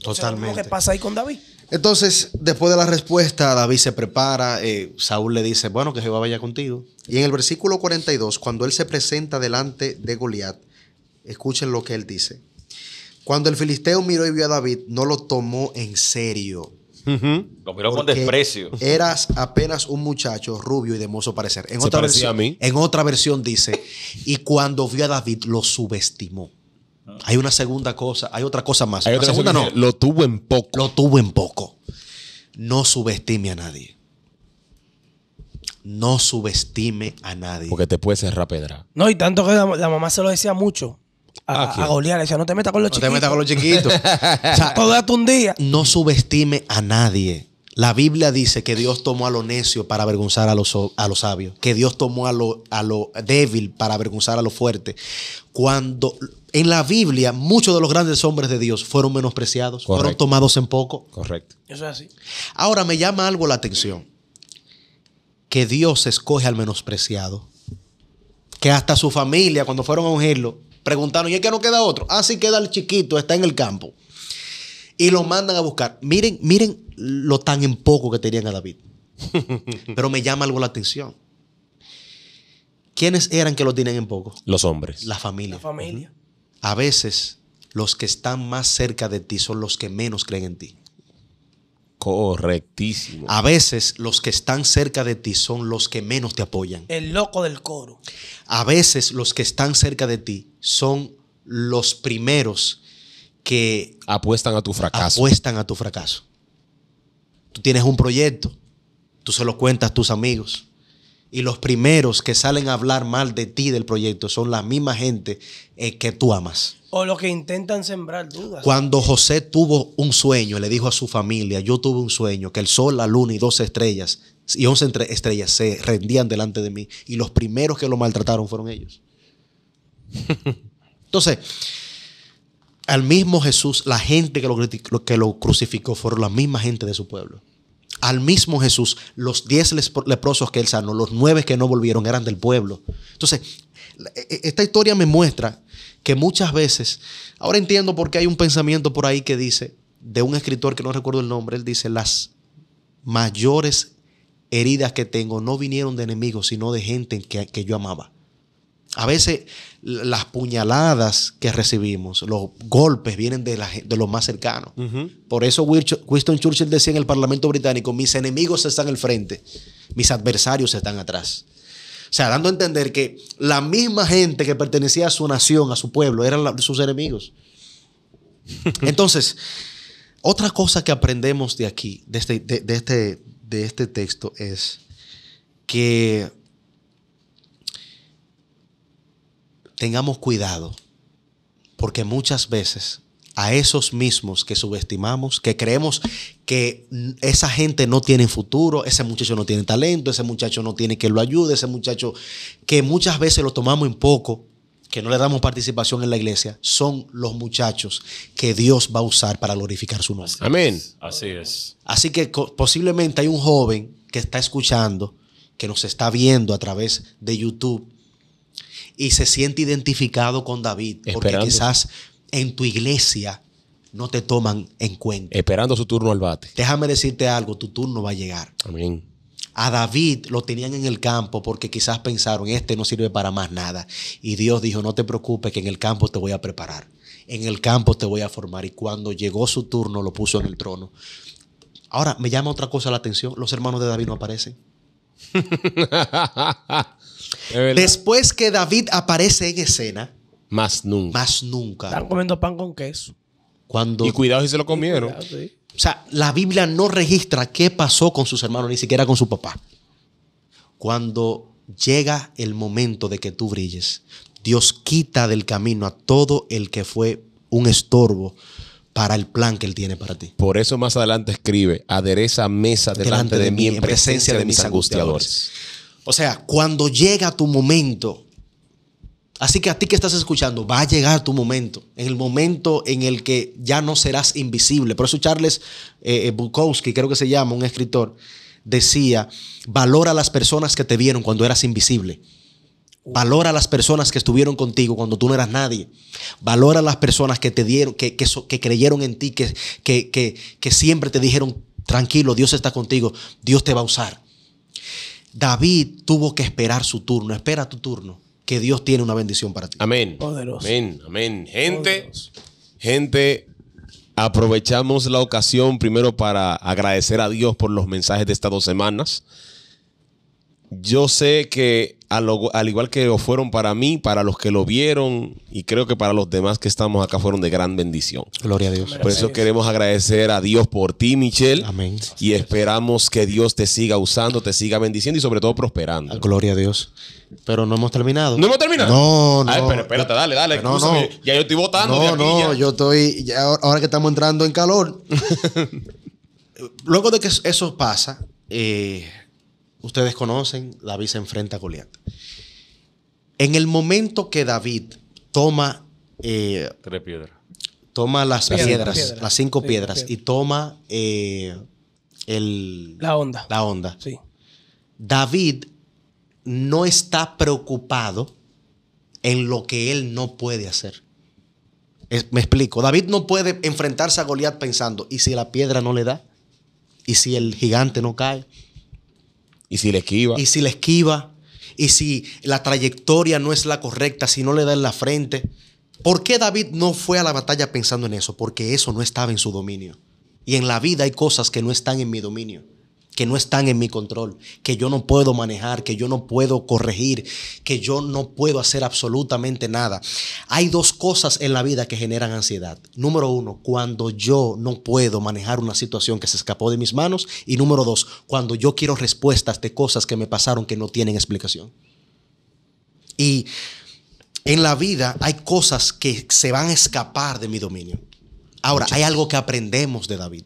Totalmente. ¿Qué pasa ahí con David? Entonces, después de la respuesta, David se prepara, eh, Saúl le dice, bueno, que Jehová vaya contigo. Y en el versículo 42, cuando él se presenta delante de Goliat, escuchen lo que él dice. Cuando el filisteo miró y vio a David, no lo tomó en serio. Lo miró con desprecio. Eras apenas un muchacho rubio y de mozo parecer. En, otra versión, a mí. en otra versión dice, y cuando vio a David lo subestimó. Hay una segunda cosa, hay otra cosa más. la segunda no. Lo tuvo en poco. Lo tuvo en poco. No subestime a nadie. No subestime a nadie. Porque te puede cerrar pedra. No, y tanto que la, mamá se lo decía mucho. A, a, le decía, no te metas con los chiquitos. No te metas con los chiquitos. <laughs> o sea, un día. No subestime a nadie. La Biblia dice que Dios tomó a lo necio para avergonzar a los, a los sabios, que Dios tomó a lo, a lo débil para avergonzar a lo fuerte. Cuando en la Biblia muchos de los grandes hombres de Dios fueron menospreciados, fueron tomados en poco. Correcto. Eso es así. Ahora me llama algo la atención, que Dios escoge al menospreciado, que hasta su familia cuando fueron a ungirlo preguntaron, ¿y es que no queda otro? Así ah, queda el chiquito, está en el campo. Y lo mandan a buscar. Miren, miren lo tan en poco que tenían a David. <laughs> Pero me llama algo la atención. ¿Quiénes eran que lo tenían en poco? Los hombres. La familia. La familia. A veces los que están más cerca de ti son los que menos creen en ti. Correctísimo. A veces los que están cerca de ti son los que menos te apoyan. El loco del coro. A veces los que están cerca de ti son los primeros que... Apuestan a tu fracaso. Apuestan a tu fracaso. Tú tienes un proyecto, tú se lo cuentas a tus amigos. Y los primeros que salen a hablar mal de ti, del proyecto, son la misma gente eh, que tú amas. O los que intentan sembrar dudas. Cuando José tuvo un sueño, le dijo a su familia, yo tuve un sueño, que el sol, la luna y dos estrellas, y once estrellas se rendían delante de mí. Y los primeros que lo maltrataron fueron ellos. <laughs> Entonces, al mismo Jesús, la gente que lo, que lo crucificó fueron la misma gente de su pueblo. Al mismo Jesús, los diez leprosos que él sanó, los nueve que no volvieron eran del pueblo. Entonces, e, e, esta historia me muestra que muchas veces, ahora entiendo por qué hay un pensamiento por ahí que dice, de un escritor que no recuerdo el nombre, él dice, las mayores heridas que tengo no vinieron de enemigos, sino de gente que yo amaba. A veces las puñaladas que recibimos, los golpes vienen de, los más cercanos. Por eso Winston Churchill decía en el Parlamento Británico, mis enemigos están al frente, mis adversarios están atrás. O sea, dando a entender que la misma gente que pertenecía a su nación, a su pueblo, eran sus enemigos. <laughs> Entonces, otra cosa que aprendemos de aquí, de este, este, este texto, es que tengamos cuidado, porque muchas veces a esos mismos que subestimamos, que creemos que esa gente no tiene futuro, ese muchacho no tiene talento, ese muchacho no tiene que lo ayude, ese muchacho que muchas veces lo tomamos en poco, que no le damos participación en la iglesia, son los muchachos que Dios va a usar para glorificar su nombre. Amén. Así es. Así que posiblemente hay un joven que está escuchando, que nos está viendo a través de YouTube y se siente identificado con David, porque quizás en tu iglesia no te toman en cuenta. Esperando su turno al bate. Déjame decirte algo, tu turno va a llegar. Amén. A David lo tenían en el campo porque quizás pensaron, este no sirve para más nada. Y Dios dijo, no te preocupes, que en el campo te voy a preparar, en el campo te voy a formar. Y cuando llegó su turno, lo puso en el trono. Ahora, me llama otra cosa la atención, los hermanos de David no aparecen. <laughs> Después que David aparece en escena, más nunca. Más nunca. Están comiendo pan con queso. Cuando, y cuidado si se lo comieron. O sea, la Biblia no registra qué pasó con sus hermanos, ni siquiera con su papá. Cuando llega el momento de que tú brilles, Dios quita del camino a todo el que fue un estorbo para el plan que Él tiene para ti. Por eso más adelante escribe, adereza mesa delante, de, mí en presencia de, mis angustiadores. O sea, cuando llega tu momento. Así que a ti que estás escuchando, va a llegar tu momento, en el momento en el que ya no serás invisible. Por eso Charles eh, eh, Bukowski, creo que se llama, un escritor, decía, valora a las personas que te vieron cuando eras invisible. Valora a las personas que estuvieron contigo cuando tú no eras nadie. Valora a las personas que te dieron, que, que, creyeron en ti, que, siempre te dijeron, tranquilo, Dios está contigo, Dios te va a usar. David tuvo que esperar su turno. Espera tu turno, que Dios tiene una bendición para ti. Amén. Amén, amén. Gente, gente, aprovechamos la ocasión primero para agradecer a Dios por los mensajes de estas dos semanas. Yo sé que al, igual que fueron para mí, para los que lo vieron y creo que para los demás que estamos acá fueron de gran bendición. Gloria a Dios. Por eso queremos agradecer a Dios por ti, Michelle. Amén. Y esperamos que Dios te siga usando, te siga bendiciendo y sobre todo prosperando. Gloria a Dios. Pero no hemos terminado. No hemos terminado. No, no. espérate, dale, dale. No, no. Ya yo estoy votando. No, no, yo estoy. ahora que estamos entrando en calor. <laughs> Luego de que eso pasa, eh, Ustedes conocen, David se enfrenta a Goliat. En el momento que David toma... Eh, tres piedras. Toma las piedras, las cinco piedras, y toma eh, la onda. La onda. David no está preocupado en lo que él no puede hacer. me explico. David no puede enfrentarse a Goliat pensando, ¿y si la piedra no le da? ¿Y si el gigante no cae? Y si le esquiva. Y si le esquiva. Y si la trayectoria no es la correcta, si no le da en la frente. ¿Por qué David no fue a la batalla pensando en eso? Porque eso no estaba en su dominio. Y en la vida hay cosas que no están en mi dominio que no están en mi control, que yo no puedo manejar, que yo no puedo corregir, que yo no puedo hacer absolutamente nada. Hay dos cosas en la vida que generan ansiedad. Número uno, cuando yo no puedo manejar una situación que se escapó de mis manos. Y número dos, cuando yo quiero respuestas de cosas que me pasaron que no tienen explicación. Y en la vida hay cosas que se van a escapar de mi dominio. Ahora, hay algo que aprendemos de David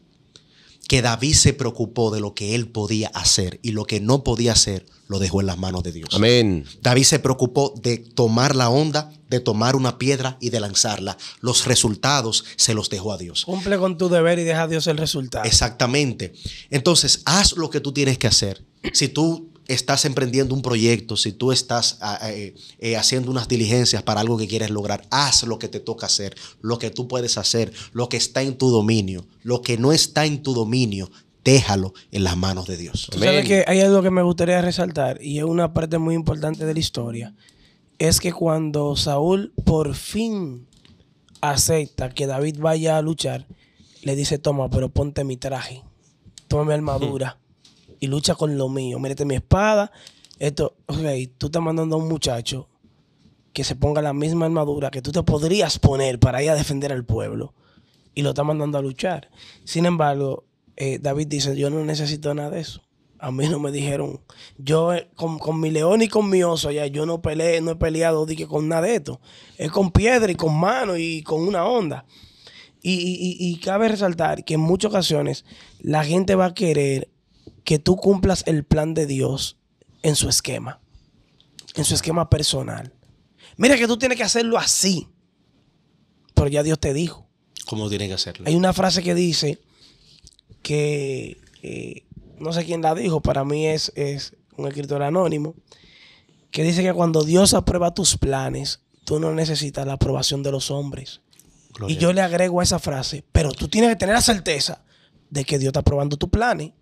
que David se preocupó de lo que él podía hacer y lo que no podía hacer lo dejó en las manos de Dios. Amén. David se preocupó de tomar la onda, de tomar una piedra y de lanzarla. Los resultados se los dejó a Dios. Cumple con tu deber y deja a Dios el resultado. Exactamente. Entonces, haz lo que tú tienes que hacer. Si tú estás emprendiendo un proyecto, si tú estás ah, eh, eh, haciendo unas diligencias para algo que quieres lograr, haz lo que te toca hacer, lo que tú puedes hacer, lo que está en tu dominio, lo que no está en tu dominio, déjalo en las manos de Dios. sabes que hay algo que me gustaría resaltar y es una parte muy importante de la historia. Es que cuando Saúl por fin acepta que David vaya a luchar, le dice, toma, pero ponte mi traje, toma mi armadura y lucha con lo mío. Mírate mi espada. Esto, ok, tú estás mandando a un muchacho que se ponga la misma armadura que tú te podrías poner para ir a defender al pueblo y lo está mandando a luchar. Sin embargo, eh, David dice, yo no necesito nada de eso. A mí no me dijeron, yo eh, con, mi león y con mi oso, ya yo no peleé, no he peleado dije, con nada de esto. Es con piedra y con mano y con una onda. Y, y, y, cabe resaltar que en muchas ocasiones la gente va a querer que tú cumplas el plan de Dios en su esquema, en su esquema personal. Mira que tú tienes que hacerlo así, pero ya Dios te dijo. ¿Cómo tienes que hacerlo? Hay una frase que dice que, eh, no sé quién la dijo, para mí es, es un escritor anónimo, que dice que cuando Dios aprueba tus planes, tú no necesitas la aprobación de los hombres. Y yo le agrego a esa frase, pero tú tienes que tener la certeza de que Dios está aprobando tus planes.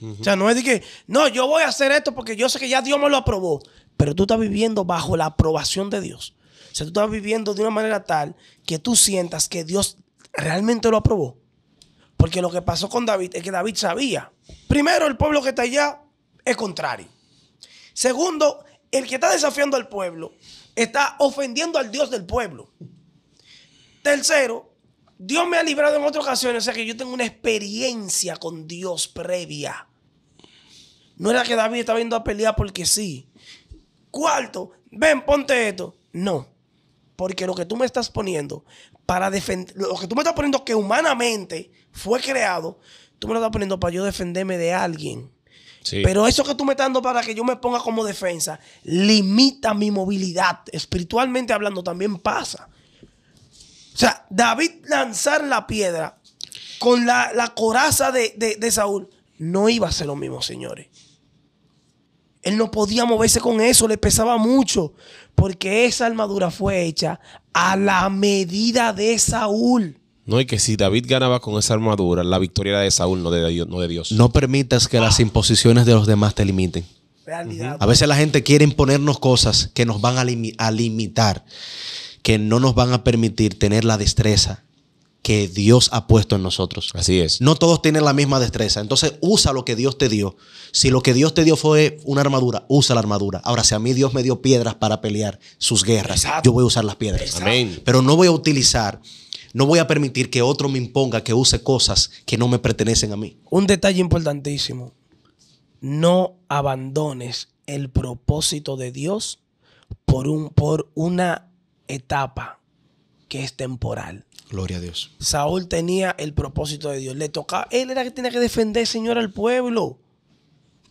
O sea, no es de que, no, yo voy a hacer esto porque yo sé que ya Dios me lo aprobó. Pero tú estás viviendo bajo la aprobación de Dios. O sea, tú estás viviendo de una manera tal que tú sientas que Dios realmente lo aprobó. Porque lo que pasó con David es que David sabía. Primero, el pueblo que está allá es contrario. Segundo, el que está desafiando al pueblo está ofendiendo al Dios del pueblo. Tercero, Dios me ha librado en otras ocasiones, o sea que yo tengo una experiencia con Dios previa. No era que David estaba viendo a pelear porque sí. Cuarto, ven, ponte esto. No. Porque lo que tú me estás poniendo para defender, lo que tú me estás poniendo que humanamente fue creado, tú me lo estás poniendo para yo defenderme de alguien. Pero eso que tú me estás dando para que yo me ponga como defensa, limita mi movilidad. Espiritualmente hablando, también pasa. O sea, David lanzar la piedra con la, coraza de Saúl no iba a ser lo mismo, señores. Él no podía moverse con eso, le pesaba mucho, porque esa armadura fue hecha a la medida de Saúl. No, y que si David ganaba con esa armadura, la victoria era de Saúl, no de, Dios. No permitas que las imposiciones de los demás te limiten. A veces la gente quiere imponernos cosas que nos van a limitar, que no nos van a permitir tener la destreza, que Dios ha puesto en nosotros. Así es. No todos tienen la misma destreza. Entonces, usa lo que Dios te dio. Si lo que Dios te dio fue una armadura, usa la armadura. Ahora, si a mí Dios me dio piedras para pelear sus guerras, yo voy a usar las piedras. Amén. Pero no voy a utilizar, no voy a permitir que otro me imponga que use cosas que no me pertenecen a mí. Un detalle importantísimo. No abandones el propósito de Dios por, un, por una etapa que es temporal. Gloria a Dios. Saúl tenía el propósito de Dios. Le tocaba, él era el que tenía que defender, Señor, al pueblo.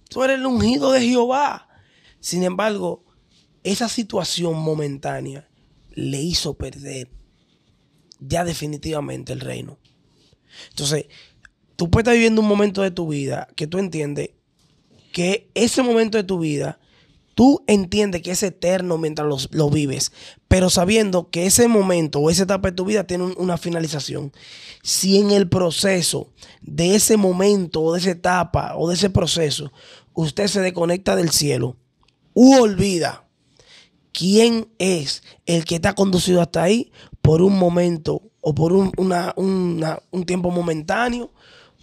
Tú eres el ungido de Jehová. Sin embargo, esa situación momentánea le hizo perder ya definitivamente el reino. Entonces, tú puedes estar viviendo un momento de tu vida que tú entiendes que ese momento de tu vida tú entiendes que es eterno mientras lo vives, pero sabiendo que ese momento o esa etapa de tu vida tiene una finalización. Si en el proceso de ese momento o de esa etapa o de ese proceso usted se desconecta del cielo u olvida quién es el que te ha conducido hasta ahí por un momento o por un tiempo momentáneo,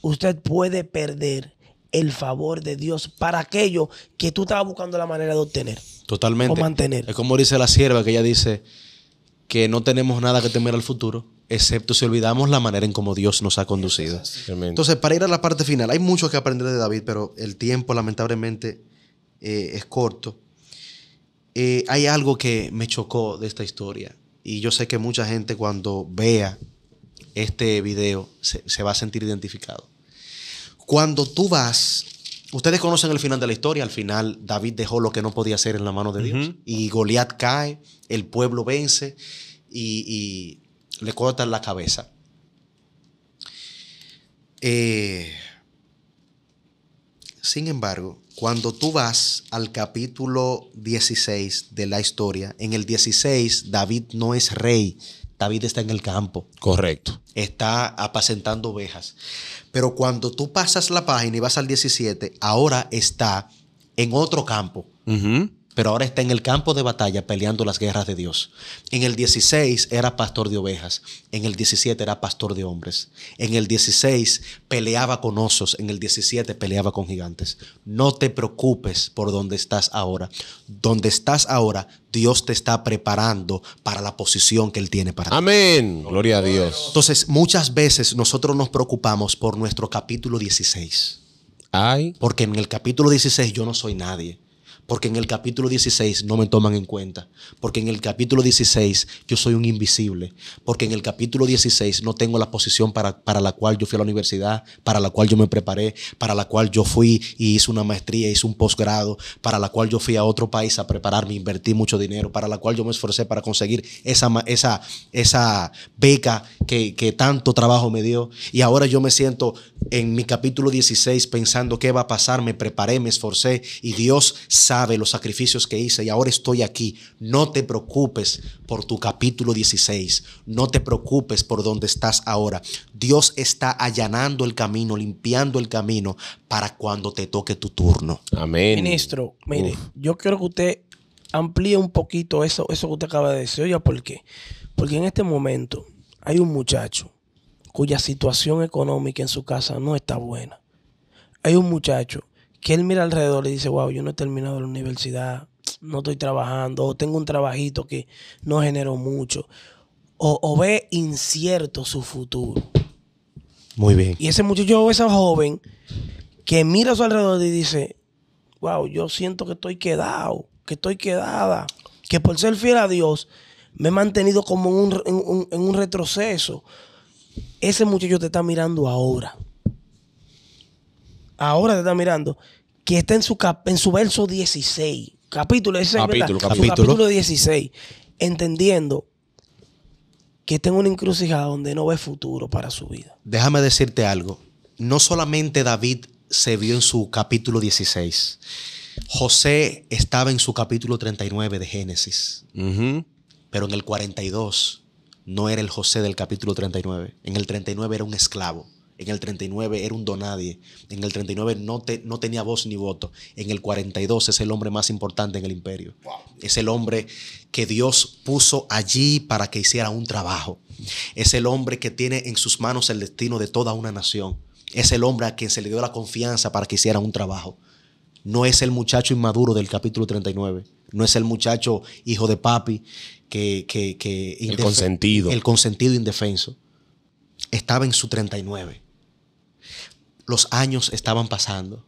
usted puede perder el favor de Dios para aquello que tú estabas buscando la manera de obtener. Totalmente. O mantener. Es como dice la sierva que ella dice que no tenemos nada que temer al futuro, excepto si olvidamos la manera en cómo Dios nos ha conducido. Entonces, para ir a la parte final, hay mucho que aprender de David, pero el tiempo lamentablemente eh, es corto. Eh, hay algo que me chocó de esta historia y yo sé que mucha gente cuando vea este video se va a sentir identificado. Cuando tú vas, ustedes conocen el final de la historia, al final David dejó lo que no podía hacer en la mano de Dios y Goliat cae, el pueblo vence y, le cortan la cabeza. Eh, sin embargo, cuando tú vas al capítulo 16 de la historia, en el 16 David no es rey, David está en el campo. Correcto. Está apacentando ovejas. Pero cuando tú pasas la página y vas al 17, ahora está en otro campo pero ahora está en el campo de batalla peleando las guerras de Dios. En el 16 era pastor de ovejas, en el 17 era pastor de hombres, en el 16 peleaba con osos, en el 17 peleaba con gigantes. No te preocupes por donde estás ahora. Donde estás ahora, Dios te está preparando para la posición que Él tiene para ti. Amén. Gloria a Dios. Entonces, muchas veces nosotros nos preocupamos por nuestro capítulo 16. Ay. Porque en el capítulo 16 yo no soy nadie. Porque en el capítulo 16 no me toman en cuenta. Porque en el capítulo 16 yo soy un invisible. Porque en el capítulo 16 no tengo la posición para, para la cual yo fui a la universidad, para la cual yo me preparé, para la cual yo fui y hice una maestría, hice un posgrado, para la cual yo fui a otro país a prepararme, invertí mucho dinero, para la cual yo me esforcé para conseguir esa, esa, esa beca que, que tanto trabajo me dio. Y ahora yo me siento en mi capítulo 16 pensando qué va a pasar, me preparé, me esforcé y Dios sabe los sacrificios que hice y ahora estoy aquí. No te preocupes por tu capítulo 16. No te preocupes por dónde estás ahora. Dios está allanando el camino, limpiando el camino para cuando te toque tu turno. Amén. Ministro, mire, yo quiero que usted amplíe un poquito eso, eso que usted acaba de decir. oye, ¿por qué? Porque en este momento hay un muchacho cuya situación económica en su casa no está buena. Hay un muchacho que él mira alrededor y dice, wow, yo no he terminado la universidad, no estoy trabajando, o tengo un trabajito que no generó mucho, o, ve incierto su futuro. Muy bien. Y ese muchacho esa joven que mira a su alrededor y dice, wow, yo siento que estoy quedado, que estoy quedada, que por ser fiel a Dios me he mantenido como un, en un retroceso. Ese muchacho te está mirando ahora ahora te está mirando, que está en su, en su verso 16, capítulo, capítulo, capítulo. 16, entendiendo que está en una encrucijada donde no ve futuro para su vida. Déjame decirte algo, no solamente David se vio en su capítulo 16, José estaba en su capítulo 39 de Génesis, pero en el 42 no era el José del capítulo 39, en el 39 era un esclavo. En el 39 era un donadie. En el 39 no, tenía voz ni voto. En el 42 es el hombre más importante en el imperio. Es el hombre que Dios puso allí para que hiciera un trabajo. Es el hombre que tiene en sus manos el destino de toda una nación. Es el hombre a quien se le dio la confianza para que hiciera un trabajo. No es el muchacho inmaduro del capítulo 39. No es el muchacho hijo de papi que... que el consentido. El consentido indefenso. Estaba en su 39 los años estaban pasando,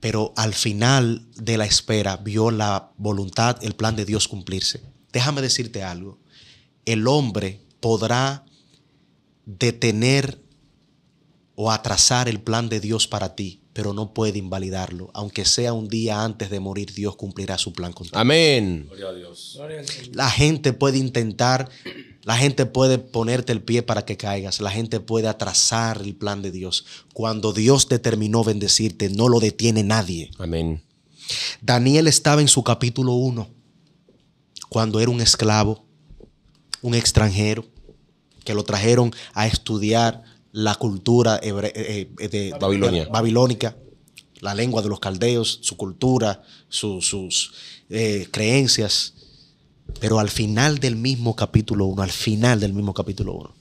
pero al final de la espera vio la voluntad, el plan de Dios cumplirse. Déjame decirte algo, el hombre podrá detener o atrasar el plan de Dios para ti, pero no puede invalidarlo. Aunque sea un día antes de morir, Dios cumplirá su plan contigo. Amén. Gloria a Dios. La gente puede intentar la gente puede ponerte el pie para que caigas. La gente puede atrasar el plan de Dios. Cuando Dios determinó bendecirte, no lo detiene nadie. Amén. Daniel estaba en su capítulo 1, cuando era un esclavo, un extranjero, que lo trajeron a estudiar la cultura eh, eh, babilónica, la lengua de los caldeos, su cultura, sus eh, creencias. Pero al final del mismo capítulo 1, al final del mismo capítulo 1,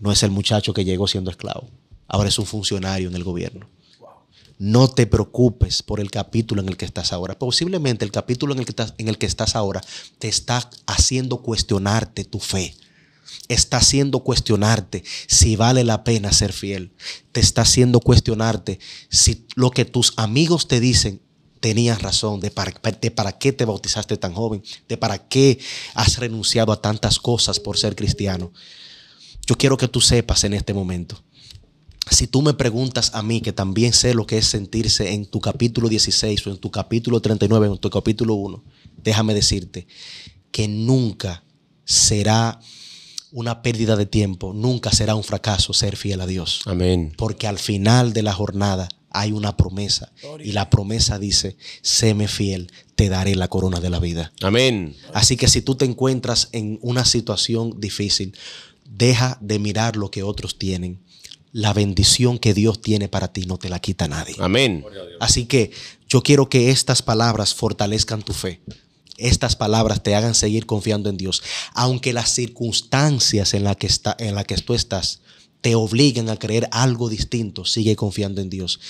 no es el muchacho que llegó siendo esclavo. Ahora es un funcionario en el gobierno. No te preocupes por el capítulo en el que estás ahora. Posiblemente el capítulo en el que estás, en el que estás ahora te está haciendo cuestionarte tu fe está haciendo cuestionarte si vale la pena ser fiel. Te está haciendo cuestionarte si lo que tus amigos te dicen tenías razón, de para, qué te bautizaste tan joven, de para qué has renunciado a tantas cosas por ser cristiano. Yo quiero que tú sepas en este momento. Si tú me preguntas a mí, que también sé lo que es sentirse en tu capítulo 16 o en tu capítulo 39, en tu capítulo 1, déjame decirte que nunca será una pérdida de tiempo, nunca será un fracaso ser fiel a Dios. Amén. Porque al final de la jornada hay una promesa. Y la promesa dice, séme fiel, te daré la corona de la vida. Amén. Así que si tú te encuentras en una situación difícil, deja de mirar lo que otros tienen. La bendición que Dios tiene para ti no te la quita nadie. Amén. Así que yo quiero que estas palabras fortalezcan tu fe estas palabras te hagan seguir confiando en Dios, aunque las circunstancias en las que, está, en la que tú estás te obliguen a creer algo distinto, sigue confiando en Dios.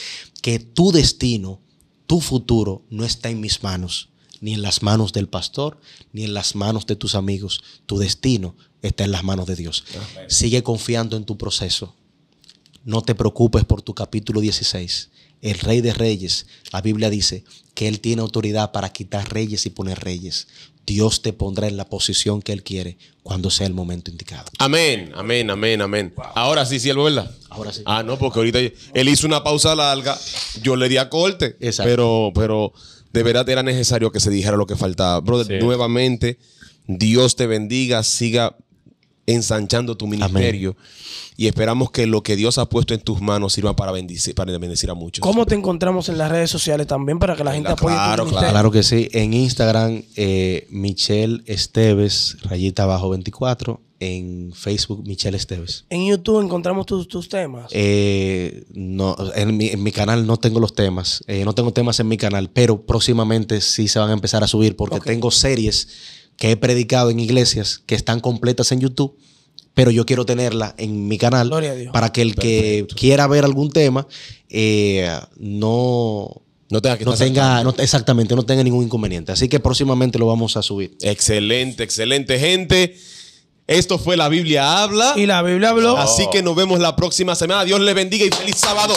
Que tu destino, tu futuro, no está en mis manos, ni en las manos del pastor, ni en las manos de tus amigos. Tu destino está en las manos de Dios. Sigue confiando en tu proceso. No te preocupes por tu capítulo 16 el rey de reyes, la Biblia dice que Él tiene autoridad para quitar reyes y poner reyes. Dios te pondrá en la posición que Él quiere cuando sea el momento indicado. Amén, amén, amén, amén. Ahora sí, sí, ¿verdad? Ahora sí. Ah, no, porque ahorita Él hizo una pausa larga, yo le di a corte, Exacto. pero, pero de verdad era necesario que se dijera lo que faltaba. Brother, nuevamente, Dios te bendiga, siga ensanchando tu ministerio. Y esperamos que lo que Dios ha puesto en tus manos sirva para bendecir, a muchos. ¿Cómo te encontramos en las redes sociales también para que la eh, gente pueda. apoye? Claro, claro. claro que sí. En Instagram, eh, Michelle Esteves, rayita abajo 24. En Facebook, Michelle Esteves. En YouTube encontramos tus, temas. Eh, no, en mi, en mi, canal no tengo los temas. no tengo temas en mi canal, pero próximamente sí se van a empezar a subir porque tengo series que he predicado en iglesias que están completas en YouTube, pero yo quiero tenerla en mi canal para que el que quiera ver algún tema eh, no, no tenga, que no tenga exactamente, no tenga ningún inconveniente. Así que próximamente lo vamos a subir. Excelente, excelente gente. Esto fue La Biblia Habla. Y la Biblia habló. Así que nos vemos la próxima semana. Dios le bendiga y feliz sábado.